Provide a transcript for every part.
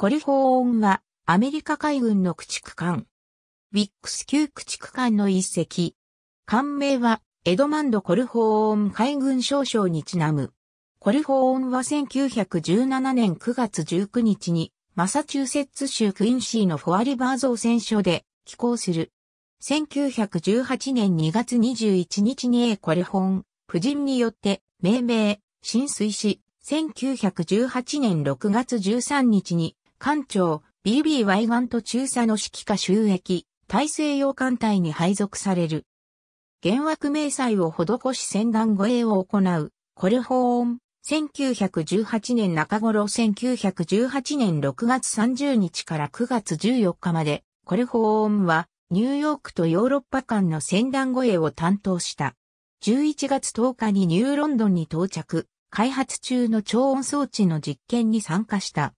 コルホーンは、アメリカ海軍の駆逐艦。ウィックス級駆逐艦の一隻。艦名は、エドマンド・コルホーン海軍少将にちなむ。コルホーンは1917年9月19日に、マサチューセッツ州クインシーのフォアリバー造船所で寄港する。1918年2月21日に A コルホーン、夫人によって命名、浸水し、1918年6月13日に艦長、BBY ガン中佐の指揮下収益、大西洋艦隊に配属される。原惑明細を施し船団護衛を行う、コルホーン、1918年中頃1918年6月30日から9月14日まで、コルホーンは、ニューヨークとヨーロッパ間の船団護衛を担当した。11月10日にニューロンドンに到着、開発中の超音装置の実験に参加した。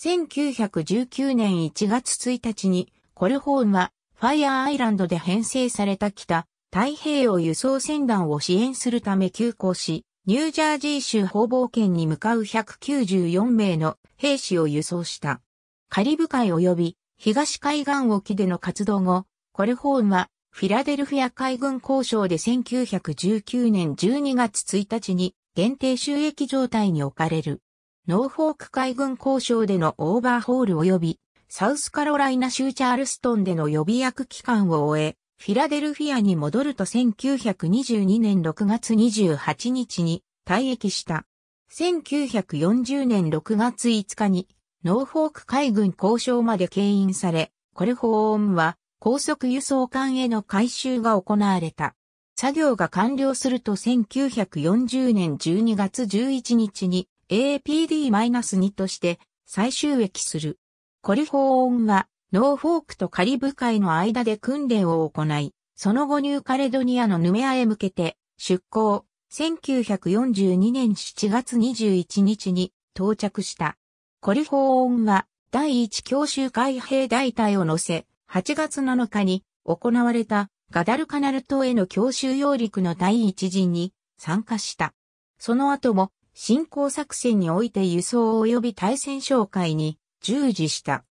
1919年1月1日に、コルホーンは、ファイアーアイランドで編成された北、太平洋輸送船団を支援するため急行し、ニュージャージー州方々圏に向かう194名の兵士を輸送した。カリブ海及び東海岸沖での活動後、コルホーンはフィラデルフィア海軍交渉で1919年12月1日に限定収益状態に置かれる。ノーフォーク海軍交渉でのオーバーホール及び、サウスカロライナ州チャールストンでの予備役期間を終え、フィラデルフィアに戻ると1922年6月28日に退役した。1940年6月5日にノーフォーク海軍交渉まで牽引され、これ法案は高速輸送艦への改修が行われた。作業が完了すると1940年12月11日に APD-2 として最終益する。コリフォーンはノーフォークとカリブ海の間で訓練を行い、その後ニューカレドニアのヌメアへ向けて出港、1942年7月21日に到着した。コリフォーンは第1強襲海兵大隊を乗せ、8月7日に行われたガダルカナル島への強襲揚陸の第一陣に参加した。その後も進行作戦において輸送及び対戦紹介に従事した。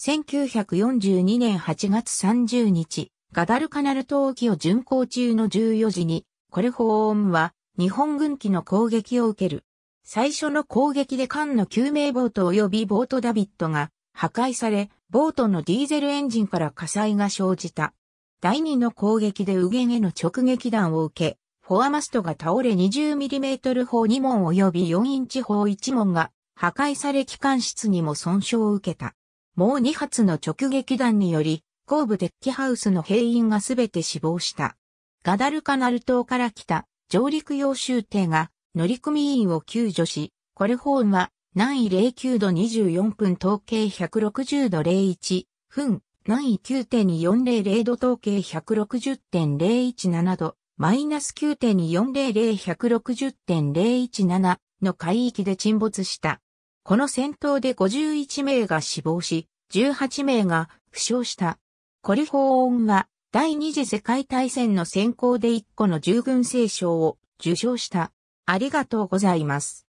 1942年8月30日、ガダルカナル島沖を巡航中の14時に、これ法音は日本軍機の攻撃を受ける。最初の攻撃で艦の救命ボート及びボートダビットが破壊され、ボートのディーゼルエンジンから火災が生じた。第2の攻撃で右舷への直撃弾を受け、フォアマストが倒れ 20mm 砲2門及び4インチ砲1門が破壊され機関室にも損傷を受けた。もう2発の直撃弾により、後部デッキハウスの兵員がすべて死亡した。ガダルカナル島から来た上陸用州艇が乗組員を救助し、コルホーンは難易09度24分統計160度01分、難易9.400度統計160.017度、マイナス9.400160.017の海域で沈没した。この戦闘で51名が死亡し、18名が負傷した。コリフォーンは第二次世界大戦の先行で1個の従軍聖賞を受賞した。ありがとうございます。